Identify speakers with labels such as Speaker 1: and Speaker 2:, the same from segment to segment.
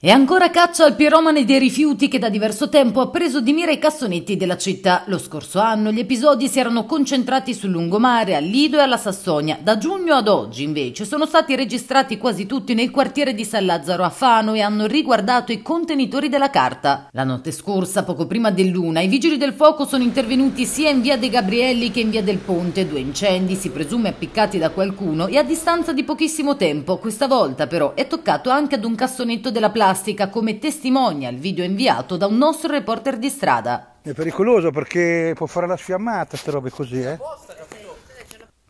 Speaker 1: E ancora caccia al piromane dei rifiuti che da diverso tempo ha preso di mira i cassonetti della città. Lo scorso anno gli episodi si erano concentrati sul lungomare, a Lido e alla Sassonia. Da giugno ad oggi, invece, sono stati registrati quasi tutti nel quartiere di San Lazzaro a Fano e hanno riguardato i contenitori della carta. La notte scorsa, poco prima dell'una, i vigili del fuoco sono intervenuti sia in via De Gabrielli che in via del Ponte. Due incendi, si presume appiccati da qualcuno, e a distanza di pochissimo tempo. Questa volta, però, è toccato anche ad un cassonetto della plaza plastica, come testimonia il video inviato da un nostro reporter di strada.
Speaker 2: È pericoloso perché può fare la sfiammata, queste robe così, eh?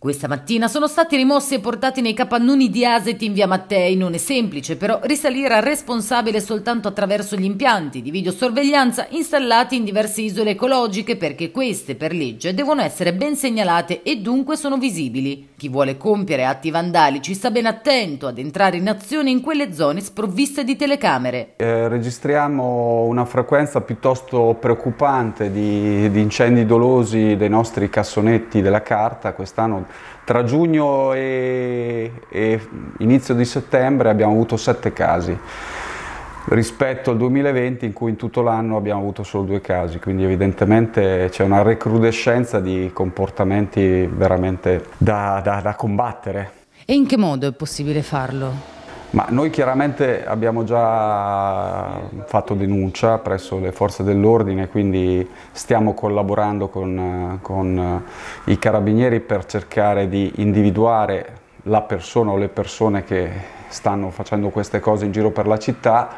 Speaker 2: Questa
Speaker 1: mattina sono stati rimossi e portati nei capannoni di Aset in via Mattei. Non è semplice, però, risalire al responsabile soltanto attraverso gli impianti di videosorveglianza installati in diverse isole ecologiche, perché queste, per legge, devono essere ben segnalate e dunque sono visibili. Chi vuole compiere atti vandalici sta ben attento ad entrare in azione in quelle zone sprovviste di telecamere.
Speaker 2: Eh, registriamo una frequenza piuttosto preoccupante di, di incendi dolosi dei nostri cassonetti della carta. Quest'anno tra giugno e, e inizio di settembre abbiamo avuto 7 casi rispetto al 2020 in cui in tutto l'anno abbiamo avuto solo due casi, quindi evidentemente c'è una recrudescenza di comportamenti veramente da, da, da combattere.
Speaker 1: E in che modo è possibile farlo?
Speaker 2: Ma noi chiaramente abbiamo già fatto denuncia presso le forze dell'ordine, quindi stiamo collaborando con, con, eh, i carabinieri per cercare di individuare la persona o le persone che stanno facendo queste cose in giro per la città.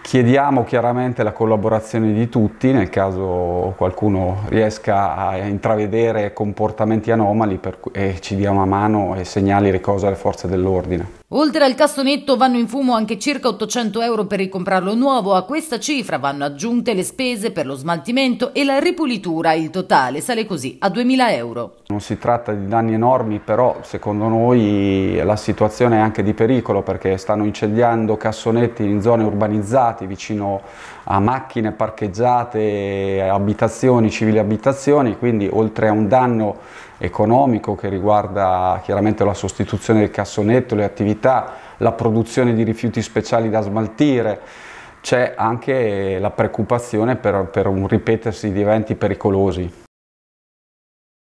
Speaker 2: Chiediamo chiaramente la collaborazione di tutti nel caso qualcuno riesca a intravedere comportamenti anomali per, e ci dia una mano e segnali le cose alle forze dell'ordine.
Speaker 1: Oltre al cassonetto vanno in fumo anche circa 800 euro per ricomprarlo nuovo, a questa cifra vanno aggiunte le spese per lo smaltimento e la ripulitura, il totale sale così a 2000 euro.
Speaker 2: Non si tratta di danni enormi, però secondo noi la situazione è anche di pericolo perché stanno incendiando cassonetti in zone urbanizzate, vicino a macchine parcheggiate, abitazioni, civili abitazioni, quindi oltre a un danno economico che riguarda chiaramente la sostituzione del cassonetto, le attività, la produzione di rifiuti speciali da smaltire, c'è anche la preoccupazione per, per un ripetersi di eventi pericolosi.